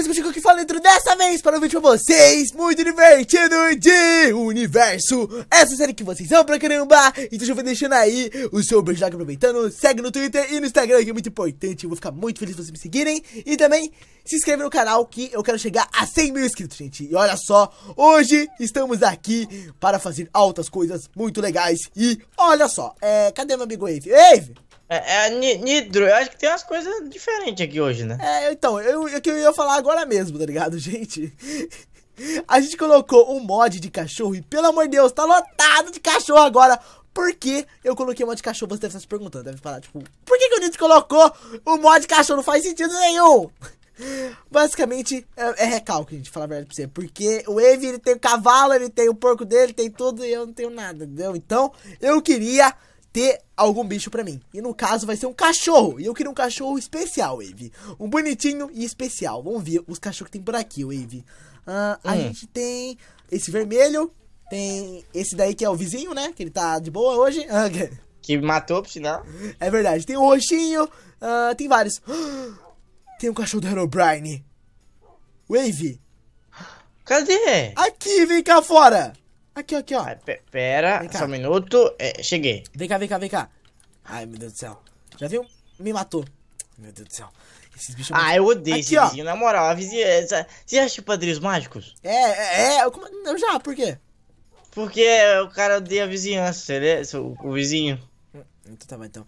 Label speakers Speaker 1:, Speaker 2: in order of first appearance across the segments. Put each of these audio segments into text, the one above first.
Speaker 1: mesmo Chico que fala dentro dessa vez para um vídeo pra vocês muito divertido de universo. Essa série que vocês amam pra caramba. Então já vou deixando aí o seu beijo like aproveitando. Segue no Twitter e no Instagram que é muito importante. Eu vou ficar muito feliz se vocês me seguirem. E também se inscreve no canal que eu quero chegar a 100 mil inscritos, gente. E olha só, hoje estamos aqui para fazer altas coisas muito legais. E olha só, é, cadê meu amigo Wave? Wave! É, é Nidro, eu acho que tem umas coisas diferentes aqui hoje, né? É, então, eu, é eu, eu ia falar agora mesmo, tá ligado, gente? A gente colocou um mod de cachorro e, pelo amor de Deus, tá lotado de cachorro agora. Por que eu coloquei um mod de cachorro? Você deve estar se perguntando, deve falar, tipo, por que, que o Nidro colocou o mod de cachorro? Não faz sentido nenhum! Basicamente, é, é recalque, gente, falar a verdade pra você. Porque o Eve, ele tem o cavalo, ele tem o porco dele, tem tudo, e eu não tenho nada, entendeu? Então, eu queria ter algum bicho para mim. E no caso vai ser um cachorro. E eu queria um cachorro especial, Wave. Um bonitinho e especial. Vamos ver os cachorros que tem por aqui, Wave. Ah, hum. A gente tem esse vermelho. Tem esse daí que é o vizinho, né? Que ele tá de boa hoje. Ah, que matou, por sinal. É verdade. Tem o roxinho. Ah, tem vários. Tem um cachorro do Herobrine.
Speaker 2: Wave. Cadê?
Speaker 1: Aqui, vem cá fora. Aqui, aqui, ó.
Speaker 2: pera, só um minuto. É, cheguei. Vem cá, vem cá, vem cá. Ai, meu Deus do céu. Já viu? Me matou. Meu Deus do céu. Esses bichos. Ah, eu odeio aqui, esse ó. vizinho. Na moral, a vizinhança. Você acha Padrinhos Mágicos? É, é. é. Eu, eu já, por quê? Porque o cara odeia a vizinhança, né? O, o vizinho. Hum, então tá bom, então.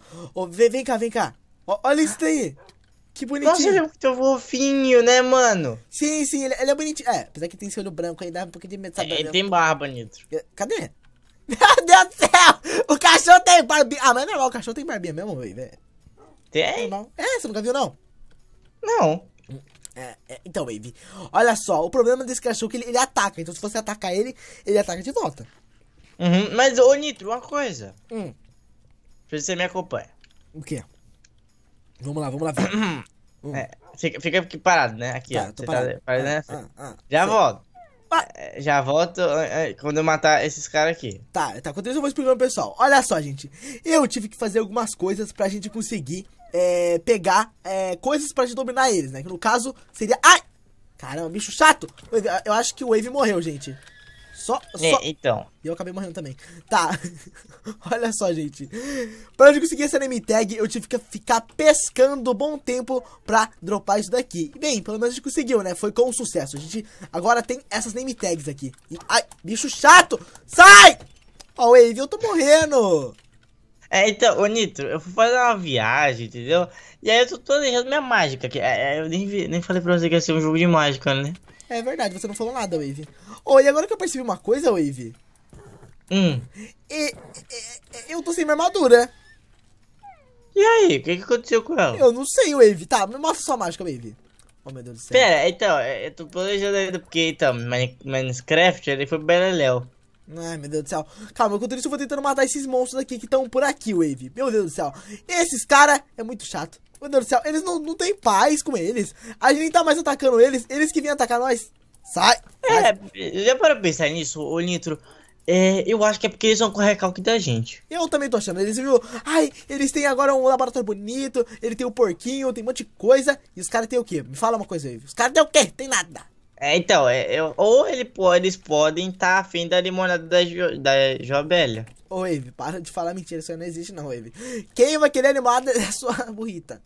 Speaker 2: vem, vem cá, vem cá. olha isso daí. Que bonitinho. Nossa, ele é muito fofinho,
Speaker 1: né, mano? Sim, sim, ele, ele é bonitinho. É, apesar que tem seu olho branco aí, dá um pouquinho de medo, sabe? É, ele tem
Speaker 2: barba, Nitro. É,
Speaker 1: cadê? Meu Deus do céu! O cachorro tem barbinha. Ah, mas é normal, o cachorro tem barbinha mesmo, velho. Tem? É, é, você nunca viu, não? Não. É, é, então, baby, olha só, o problema desse cachorro é que ele, ele ataca. Então, se você atacar ele, ele ataca
Speaker 2: de volta. Uhum, mas, ô Nitro, uma coisa. Hum. você me acompanha. O quê? Vamos lá, vamos lá. Hum. É, fica, fica parado, né? Aqui, tá, ó. Tô parado. Tá, parado né? ah, ah, já sei. volto. Ah. É, já volto é, é, quando eu matar esses caras aqui. Tá, tá. Enquanto isso eu vou explicar pro pessoal. Olha só, gente. Eu tive que fazer algumas
Speaker 1: coisas pra gente conseguir é, pegar é, coisas pra gente dominar eles, né? Que no caso seria... Ai! Caramba, bicho chato! Eu acho que o Wave morreu, gente. Só, é, só... então. E eu acabei morrendo também. Tá. Olha só, gente. Pra eu conseguir essa name tag, eu tive que ficar pescando bom tempo pra dropar isso daqui. Bem, pelo menos a gente conseguiu, né? Foi com sucesso. A gente agora tem essas name tags aqui. E... Ai, bicho chato!
Speaker 2: Sai! Ó, oh, Wave, eu tô morrendo! É, então, ô Nitro, eu fui fazer uma viagem, entendeu? E aí eu tô, tô minha mágica aqui. É, é, eu nem, vi, nem falei pra você que ia ser um jogo de mágica, né?
Speaker 1: É verdade, você não falou nada, Wave. Oh, e agora que eu percebi uma coisa, Wave. Hum. E, e, eu tô sem minha armadura.
Speaker 2: E aí, o que, que aconteceu com ela? Eu
Speaker 1: não sei, Wave. Tá, me mostra sua mágica, Wave. Oh, meu Deus do céu.
Speaker 2: Pera, então, é, eu tô planejando ainda, porque, então, Minecraft, ele foi beleléu.
Speaker 1: Ai, meu Deus do céu. Calma, enquanto isso eu vou tentando matar esses monstros aqui que estão por aqui, Wave. Meu Deus do céu. Esses cara é muito chato. Meu Deus do céu, eles não, não têm paz com eles. A gente nem tá mais atacando eles, eles que vêm atacar nós. Sai!
Speaker 2: É, já para pensar nisso, ô Nitro. É, eu acho que é porque eles vão com recalque da gente. Eu também tô achando. Eles viu, ai, eles têm
Speaker 1: agora um laboratório bonito, ele tem um porquinho, tem um monte de coisa. E os caras têm o quê? Me fala uma coisa aí. Os
Speaker 2: caras têm o quê? Tem nada. É, então, é, eu, ou ele, eles podem estar tá afim da limonada da, jo, da Joabelha. Ô, Eve, para de falar mentira, isso aí não existe não,
Speaker 1: Eve. Quem vai querer animada é a sua burrita.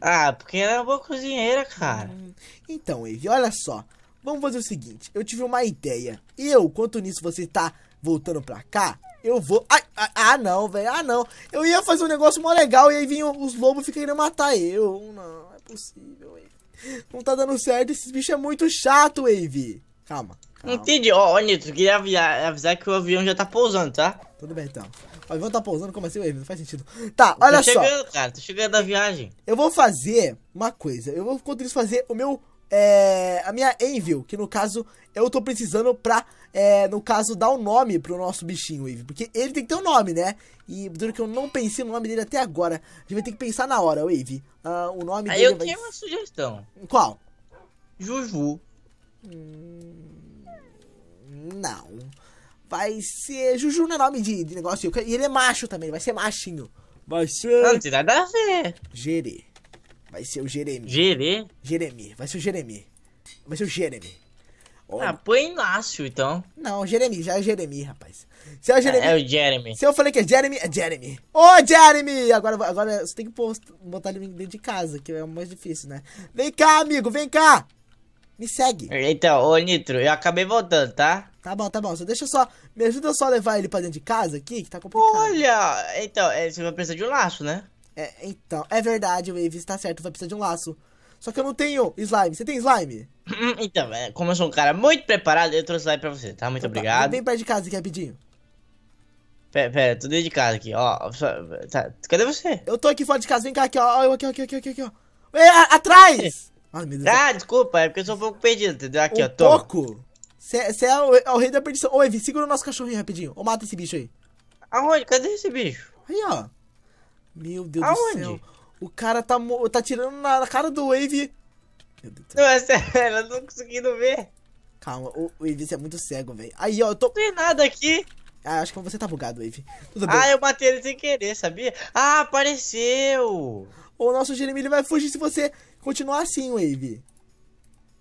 Speaker 2: Ah, porque ela é uma boa cozinheira, cara. Hum.
Speaker 1: Então, Eve, olha só. Vamos fazer o seguinte, eu tive uma ideia. Eu, quanto nisso você tá voltando pra cá, eu vou. Ai, ai, ah, não, velho. Ah, não. Eu ia fazer um negócio mó legal e aí vinham os lobos e querendo matar eu. Não, é possível, Eve. Não tá dando certo. Esse bicho é muito chato, Eve. Calma.
Speaker 2: calma. Entendi. Ó, oh, Nito, queria avisar, avisar que o avião já tá pousando, tá? Tudo bem então. O avião tá pousando, como assim, Não faz sentido. Tá,
Speaker 1: tá olha só. Tô chegando,
Speaker 2: cara. Tô tá chegando da viagem.
Speaker 1: Eu vou fazer uma coisa. Eu vou, enquanto isso, fazer o meu... É, a minha Envil, que no caso eu tô precisando pra, é, no caso, dar o um nome pro nosso bichinho, Wave. Porque ele tem que ter um nome, né? E duro que eu não pensei no nome dele até agora. A gente vai ter que pensar na hora, Wave. Ah, o nome Aí dele. Aí eu vai... tenho uma
Speaker 2: sugestão.
Speaker 1: Qual? Juju. Hum... Não vai ser Juju no é nome de, de negócio. E ele é macho também, vai ser machinho. Vai ser. Não, não tem nada a ver. Gerê. Vai ser o Jeremi. Gerê? Jeremi. Vai ser o Jeremi. Vai ser o Jeremi. Oh. Ah, põe Inácio, então. Não, Jeremi, já é Jeremi, rapaz. Se é o Jeremi. É, é o Jeremy. Se eu falei que é Jeremy, é Jeremy. Ô, oh, Jeremy! Agora, agora você tem que botar ele dentro de casa, que é mais difícil, né? Vem cá, amigo, vem
Speaker 2: cá! Me segue. Então, ô Nitro, eu acabei voltando, tá? Tá bom,
Speaker 1: tá bom. Só deixa só. Me ajuda só a levar ele pra dentro de casa aqui, que tá complicado. Olha, então, é, você vai precisar de um laço, né? É, então, é verdade, Waves, tá certo, vai precisar de um laço. Só que eu não tenho slime. Você
Speaker 2: tem slime? Hum, então, é, como eu sou um cara muito preparado, eu trouxe slime pra você, tá? Muito então tá, obrigado. Vem perto de casa aqui rapidinho. Pera, pera, tô dentro de casa aqui, ó. Tá. Cadê
Speaker 1: você? Eu tô aqui fora de casa, vem cá aqui, ó. Aqui, aqui, aqui, aqui, aqui, ó. É, atrás! meu Deus. Ah,
Speaker 2: desculpa, é porque eu sou um pouco perdido, entendeu? Aqui, um ó, tô. Pouco?
Speaker 1: Você é, o, é o rei da perdição. Ô, Evi, segura o nosso cachorrinho rapidinho. Ou mata esse bicho aí. Aonde? Cadê esse bicho? Aí, ó. Meu Deus Aonde? do céu. O cara tá, tá tirando na, na cara do Wave. Meu Deus do céu. Nossa, não tô conseguindo ver. Calma, o Wave, você é muito cego, velho. Aí, ó, eu tô... Não tem nada aqui. Ah, acho que você tá bugado, Wave. Tudo bem. Ah, eu matei ele sem querer, sabia? Ah, apareceu. O nosso Jeremy, ele vai fugir se você Continuar assim, Wave.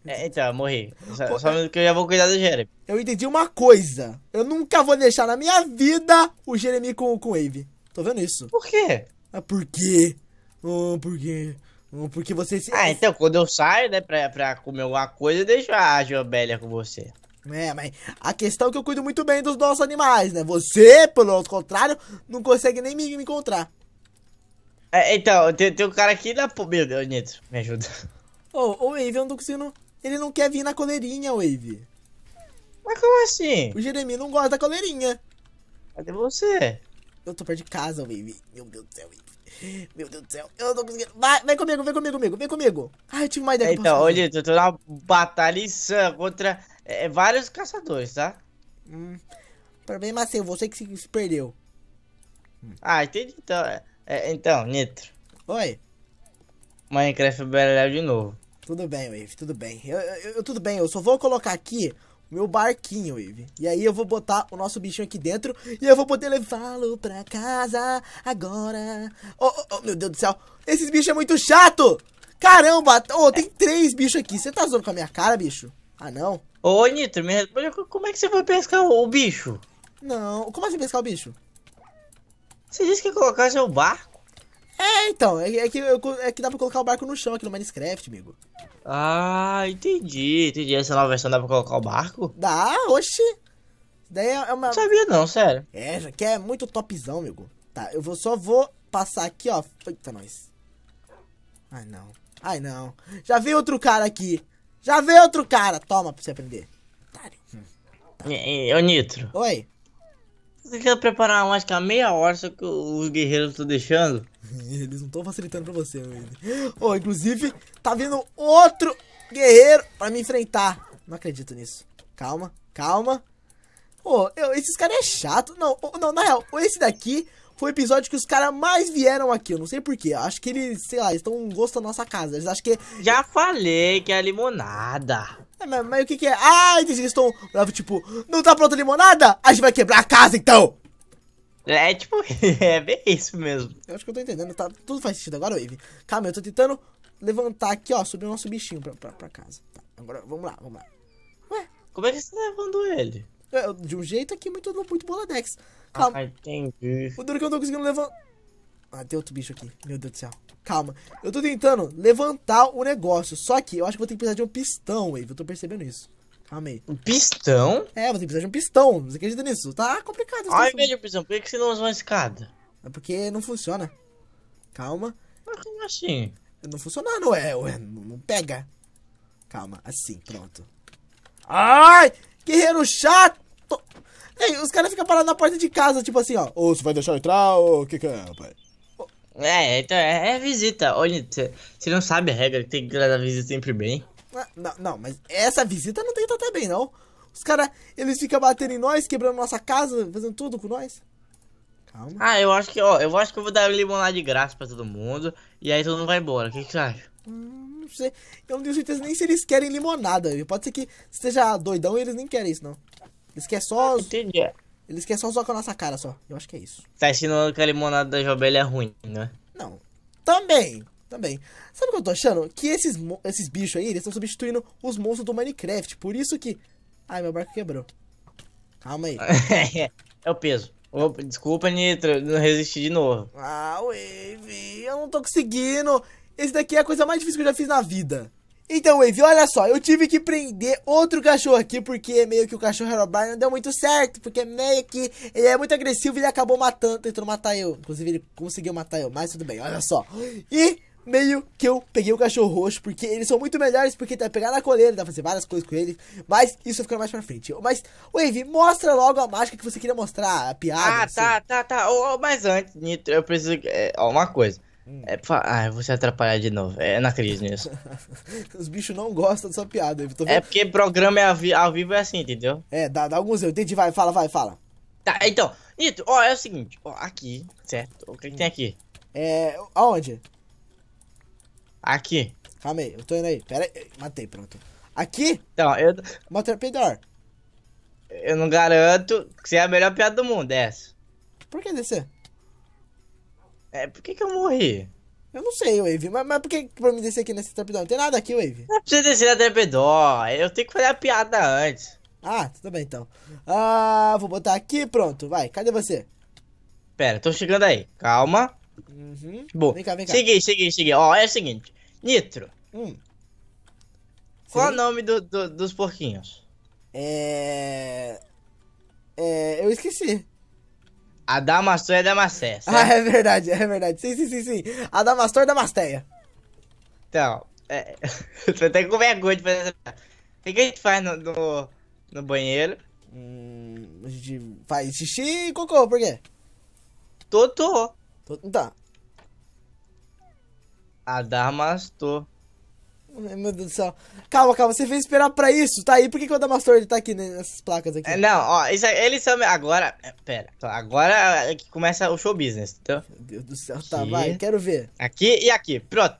Speaker 2: É, então, eu morri. Só, só é- que eu já vou cuidar do Jeremy. Eu entendi uma
Speaker 1: coisa. Eu nunca vou deixar na minha vida o Jeremy com, com o Wave. Tô vendo isso. Por quê? Ah,
Speaker 2: por quê? Oh, por quê? Oh, porque você se... Ah, então, quando eu saio, né, pra, pra comer alguma coisa, eu deixo a Jobélia com você.
Speaker 1: É, mas a questão é que eu cuido muito bem dos nossos animais, né? Você, pelo contrário, não consegue nem me, me encontrar.
Speaker 2: É, então, tem, tem um cara aqui na. Meu Deus, Nito, me ajuda. Ô, oh, Wave, eu não tô conseguindo. Ele não quer vir na coleirinha, Wave. Mas como assim? O
Speaker 1: Jeremi não gosta da coleirinha. Cadê você? Eu tô perto de casa, Wave. Meu Deus do céu, Wave. Meu Deus do céu. Eu não tô conseguindo. Vai, vem comigo, vem comigo, vem comigo. Ai, ah, eu tive uma ideia. Então, olha,
Speaker 2: eu tô numa batalha insana contra é, é, vários caçadores, tá? Hum. Problema é seu, você que se perdeu. Ah, entendi então. É. É, então, Nitro. Oi. Minecraft Battle de novo. Tudo bem, Wave,
Speaker 1: tudo bem. Eu, eu, eu, tudo bem, eu só vou colocar aqui o meu barquinho, Wave. E aí eu vou botar o nosso bichinho aqui dentro e eu vou poder levá-lo pra casa agora. Oh, oh, oh, meu Deus do céu. Esses bichos é muito chato! Caramba, oh, tem três bichos aqui.
Speaker 2: Você tá zoando com a minha cara, bicho? Ah, não? Ô, Nitro, me responde, como é que você vai pescar o, bicho? Não, como é que você pescar o bicho? Você disse que colocar seu barco?
Speaker 1: É, então, é, é que, é que dá pra colocar o barco no chão aqui no Minecraft, amigo.
Speaker 2: Ah, entendi, entendi. Essa nova versão dá pra colocar o barco?
Speaker 1: Dá, oxi. Daí é uma. Não sabia não, sério. É, já que é muito topzão, amigo. Tá, eu vou, só vou passar aqui, ó. Eita, nós. Ai, não. Ai, não. Já veio outro cara aqui. Já veio outro cara. Toma pra você aprender. Otário.
Speaker 2: Tá. o Nitro. Oi. Você quer preparar mais que a meia hora, só que os guerreiros estão deixando. Eles não estão facilitando pra você, meu oh, inclusive, tá vindo outro
Speaker 1: guerreiro pra me enfrentar. Não acredito nisso. Calma, calma. oh, eu, esses caras é chato. Não, oh, não, na real, esse daqui foi o episódio que os caras mais vieram aqui. Eu não sei porquê. Acho que eles, sei lá, estão gostando da nossa casa. Eles acham que. Já
Speaker 2: falei que é a limonada.
Speaker 1: É, mas, mas, o que, que é? Ah, Eles estão bravos, tipo, não tá pronta a limonada? A gente vai quebrar a casa então!
Speaker 2: É tipo, é bem isso mesmo.
Speaker 1: Eu acho que eu tô entendendo, tá? Tudo faz sentido agora, Wave. Calma, eu tô tentando levantar aqui, ó, subir o nosso bichinho pra, pra, pra casa. Tá, agora, vamos lá, vamos lá. Ué? Como é que você tá levando ele? É, de um jeito aqui muito, muito boladex. Calma. Ah, entendi. O duro é que eu não tô conseguindo levantar. Ah, tem outro bicho aqui. Meu Deus do céu. Calma. Eu tô tentando levantar o negócio. Só que eu acho que vou ter que precisar de um pistão, Wave. Eu tô percebendo isso. Calma aí. Um pistão? É, vou ter que precisar de um pistão. Você acredita nisso? Tá complicado. Ai, velho, pistão. Por que você não usa uma escada? É porque não funciona. Calma.
Speaker 2: Mas como assim?
Speaker 1: Não funciona, não é? Ué, não pega. Calma, assim, pronto. Ai! Guerreiro chato! Aí, os caras ficam parados na porta de casa, tipo assim, ó. Ou você vai deixar eu entrar, ou o que que é, rapaz?
Speaker 2: É, então é, é visita. Olha, você não sabe a regra que tem que dar a visita sempre bem. Ah, não, não, mas
Speaker 1: essa visita não tem que estar bem, não. Os caras, eles ficam batendo em nós, quebrando nossa casa, fazendo tudo com nós.
Speaker 2: Calma. Ah, eu acho que, ó, eu acho que eu vou dar limonada de graça pra todo mundo. E aí todo mundo vai embora. O que, que você acha?
Speaker 1: Hum, não sei. Eu não tenho certeza nem se eles querem limonada. Pode ser que seja doidão e eles nem querem isso, não. Eles querem só. Ah, entendi. É. Eles querem só zoar com a nossa cara só. Eu acho que é isso.
Speaker 2: Tá ensinando que a limonada da Jobelha é ruim, né? Não.
Speaker 1: Também. Também. Sabe o que eu tô achando? Que esses, esses bichos aí, eles estão substituindo os monstros do Minecraft. Por isso que. Ai, meu barco quebrou. Calma aí.
Speaker 2: é o peso. Opa, desculpa, Nitro, não resisti de novo. Ah,
Speaker 1: Wave, eu não tô conseguindo. Esse daqui é a coisa mais difícil que eu já fiz na vida. Então, Wave, olha só, eu tive que prender outro cachorro aqui, porque meio que o cachorro Herobrine não deu muito certo, porque meio que ele é muito agressivo e ele acabou matando, tentando matar eu. Inclusive, ele conseguiu matar eu, mas tudo bem, olha só. E meio que eu peguei o cachorro roxo, porque eles são muito melhores, porque dá tá pra pegar na coleira, dá pra fazer várias coisas com ele, mas isso fica mais pra frente. Mas, Wave, mostra logo a mágica que você queria mostrar, a piada. Ah, assim. tá,
Speaker 2: tá, tá. Oh, mas antes, Nitro, eu preciso. É, ó, uma coisa. Hum. É pra... Ah, você atrapalhar de novo. É na crise nisso.
Speaker 1: Os bichos não gostam
Speaker 2: dessa piada. Eu tô vendo... É porque programa é ao, vi... ao, vivo é assim, entendeu? É, dá, dá alguns eu. Entendi, vai, fala, vai, fala. Tá, então. Nito, ó, é o seguinte. Ó, aqui, certo? O que, hum. que tem aqui? É. Aonde? Aqui. Calma aí, eu tô indo aí. Pera aí. Matei, pronto. Aqui? Então, eu. Motorpedor. Eu não garanto que você é a melhor piada do mundo, é essa. Por que descer? É, por que, que eu morri?
Speaker 1: Eu não sei, Wave, mas, mas por que pra mim descer aqui nesse trapdoor? Não tem nada aqui, Wave.
Speaker 2: Não precisa descer na trapdoor, eu tenho que fazer a piada antes. Ah, tudo bem então. Ah, vou botar aqui, pronto, vai, cadê você? Pera, tô chegando aí, calma. Uhum. Bom, vem cá, vem cá. Segui, segui, segui. Ó, é o seguinte, Nitro. Hum. Qual Sim. o nome do, do, dos porquinhos? É... É... Eu esqueci. A Damastor é Damasté. Ah, é verdade, é verdade. Sim, sim,
Speaker 1: sim, sim. A Damastor é Damastéia.
Speaker 2: Então, é... tô tá até com vergonha de fazer essa. O que a gente faz no, no, no banheiro? Hum, a
Speaker 1: gente faz xixi e cocô, por quê? Totô. Tá.
Speaker 2: A Damastor.
Speaker 1: Meu Deus do céu. Calma, calma, você fez esperar pra isso, tá aí? Por que, que o Adamastor ele tá aqui nessas placas aqui? É, não, ó,
Speaker 2: isso, é, eles são. Agora. É, pera, então, agora é que começa o show business, entendeu? Meu Deus do céu, aqui. tá, vai, quero ver. Aqui e aqui, pronto.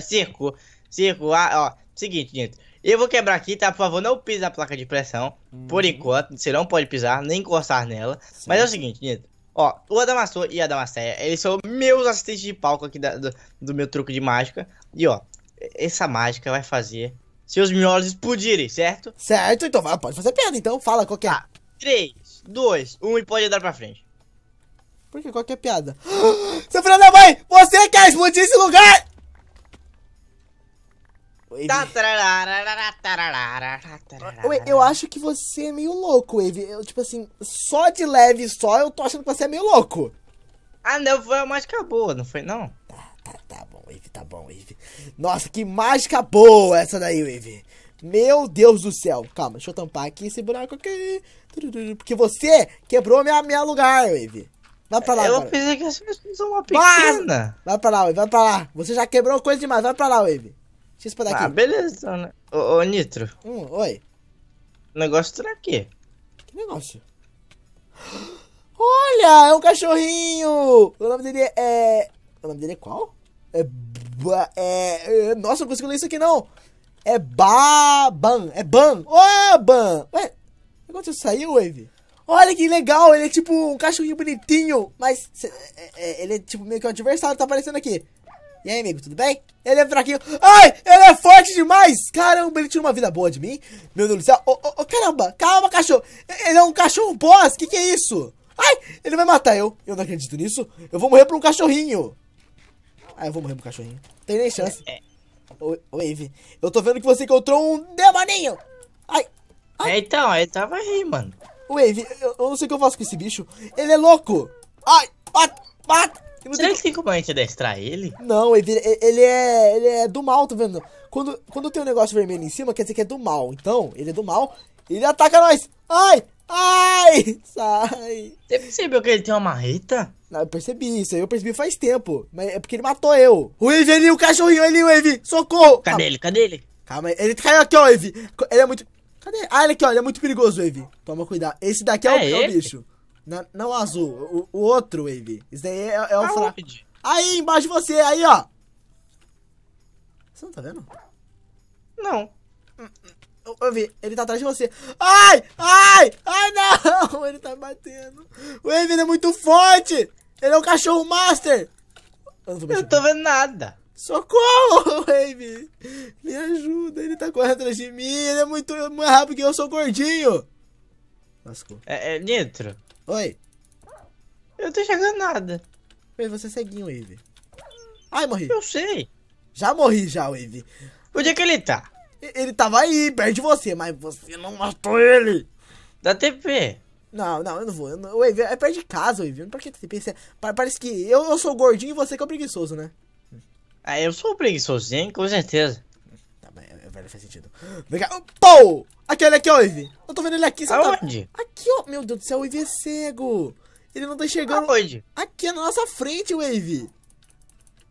Speaker 2: Circo, circo, ah, ó, seguinte, gente. Eu vou quebrar aqui, tá? Por favor, não pisa a placa de pressão. Uhum. Por enquanto, você não pode pisar, nem encostar nela. Sim. Mas é o seguinte, gente. Ó, o Adamastor e a Adamastéia, eles são meus assistentes de palco aqui da, do, do, meu truque de mágica. E ó, essa mágica vai fazer seus miolos explodirem, certo? Certo, então vai, pode fazer piada, então fala qual que é. Tá, 3, 2, 1 e pode andar pra frente. Por que? Qual que é a piada?
Speaker 1: Seu filho da mãe, você quer
Speaker 2: explodir esse lugar? Eve. Tá,
Speaker 1: eu, acho que você é meio louco, Eve. Eu, tipo assim, só de leve só, eu tô achando que você é meio louco.
Speaker 2: Ah, não, foi a mágica boa, não foi não? Tá, tá, tá bom,
Speaker 1: Eve, tá bom, Eve. Nossa, que mágica boa essa daí, Eve. Meu Deus do céu. Calma, deixa eu tampar aqui esse buraco aqui. Porque você quebrou minha, minha lugar, Wave. Vai pra lá, Eu agora. pensei que as pessoas são uma pequena. Vai, vai pra lá, Wave, vai pra lá. Você já quebrou coisa demais, vai pra lá, Wave. Deixa eu espadar ah, aqui. Ah,
Speaker 2: beleza, né? Ô, ô Nitro. Hum, oi. O negócio tá aqui. Que negócio?
Speaker 1: Olha, é um cachorrinho! O nome dele é. é o nome dele é qual? É, é. é... Nossa, eu não consigo ler isso aqui não! É Baban! É Ban! Ô, oh, Ban! Ué, o negócio saiu, Wave? Olha que legal, ele é tipo um cachorrinho bonitinho, mas é, é, ele é tipo meio que um adversário, tá aparecendo aqui. E aí, amigo, tudo bem? Ele é fraquinho. Ai, ele é forte demais! Caramba, ele tirou uma vida boa de mim. Meu Deus do céu. Oh, oh, oh, caramba, calma, cachorro. Ele é um cachorro boss, que que é isso? Ai, ele vai matar eu. Eu não acredito nisso. Eu vou morrer por um cachorrinho. Ah, eu vou morrer por um cachorrinho. Não tem nem chance. É. Wave, eu tô vendo que você encontrou um demoninho. Ai. ai. É, então, ele tava aí, mano. Wave, eu, eu, não sei o que eu faço com esse bicho. Ele é louco. Ai, mata, mata. Não
Speaker 2: Será tem... que tem como a gente adestrar ele?
Speaker 1: Não, ele, vira, ele, é, ele é do mal, tá vendo? Quando, quando tem um negócio vermelho em cima, quer dizer que é do mal. Então, ele é do mal, ele ataca nós. Ai, ai, sai. Você percebeu que ele tem uma marreta? Não, eu percebi isso, eu percebi faz tempo. Mas é porque ele matou eu. Eve ali, o cachorrinho ali, o Eve! socorro. Cadê Calma. ele, cadê ele? Calma, ele caiu aqui, ó, Eve! Ele é muito... Cadê? Ah, ele aqui, ó, ele é muito perigoso, Eve. Toma cuidado. Esse daqui é, é, é o, é o bicho. Não, não azul, o, o, outro, Wave. Isso daí é, é o ah, fraco. Aí, embaixo de você, aí, ó. Você não tá vendo? Não. Eu, eu vi, ele tá atrás de você. Ai, ai, ai, não! Ele tá batendo. O Wave é muito forte! Ele é um cachorro master! Eu não, eu tô vendo nada. Socorro, Wave! Me ajuda, ele tá correndo atrás de mim, ele é muito mais rápido que eu, eu sou gordinho!
Speaker 2: Lascou. É, é nitro.
Speaker 1: Oi. Eu tô enxergando nada. Mas você é ceguinho, Wave. Ai, morri. Eu sei. Já morri já, Wave. Onde é que ele tá? Ele tava aí, perto de você, mas você
Speaker 2: não matou ele. Dá TP.
Speaker 1: Não, não, eu não vou. Wave, é perto de casa, Wave. Pra que TP? parece que eu, eu sou gordinho e você que é o preguiçoso, né?
Speaker 2: Ah, eu sou preguiçoso, hein?
Speaker 1: Com certeza velho, faz sentido. Vem cá. Pô! Aqui, olha aqui, ó, Ivy. Eu tô vendo ele aqui. Tá- Aonde? Tá... Aqui, ó. Meu Deus do céu, o Ivy é cego. Ele não tá enxergando. Aonde?
Speaker 2: Aqui, na nossa frente, Wave.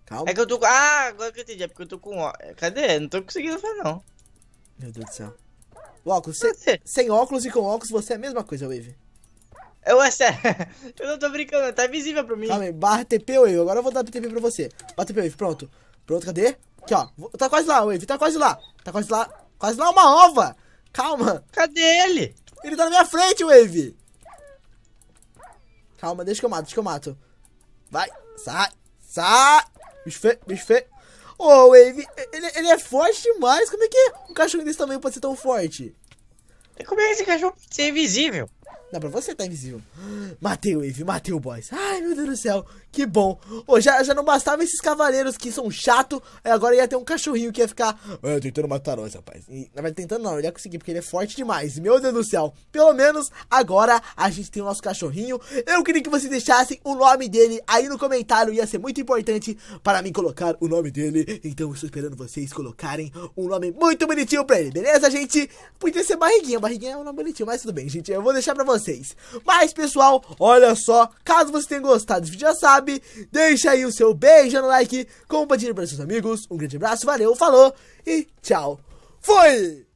Speaker 2: Calma. É que eu tô com... Ah, agora que eu entendi. É porque eu tô com... Cadê? não tô conseguindo fazer, não. Meu Deus do céu. O óculos. Se... Sem
Speaker 1: óculos e com óculos, você é a mesma coisa, Wave. Eu, é sério. eu não tô brincando. Tá visível pra mim. Calma aí. Barra TP, Wave. Agora eu vou dar TP pra você. Barra TP, Wave. Pronto. Pronto, cadê? Aqui, ó. Tá quase lá, Wave. Tá quase lá. Tá quase lá. Quase lá uma ova. Calma. Cadê ele? Ele tá na minha frente, Wave. Calma, deixa que eu mato, deixa que eu mato. Vai. Sai. Sai. Bicho feio, bicho feio. Ô, oh, Wave, ele, ele é forte demais. Como é que um cachorro desse tamanho pode ser tão forte? Como é que esse cachorro pode ser invisível? Dá pra você tá invisível. Matei o Wave, matei o boss. Ai, meu Deus do céu. Que bom. Oh, já, já não bastava esses cavaleiros que são chato, agora ia ter um cachorrinho que ia ficar ah, tentando matar nós, rapaz. E, na verdade, tentando não, ele ia conseguir, porque ele é forte demais. Meu Deus do céu. Pelo menos agora a gente tem o nosso cachorrinho. Eu queria que vocês deixassem o nome dele aí no comentário, ia ser muito importante para mim colocar o nome dele. Então, estou esperando vocês colocarem um nome muito bonitinho pra ele, beleza, gente? Podia ser Barriguinha, Barriguinha é um nome bonitinho, mas tudo bem, gente, eu vou deixar pra vocês. Mas, pessoal, olha só, caso vocês tenham gostado desse vídeo, já sabe sabe, deixa aí o seu beijo no like, compartilha para seus amigos. Um grande abraço, valeu, falou e tchau. Fui!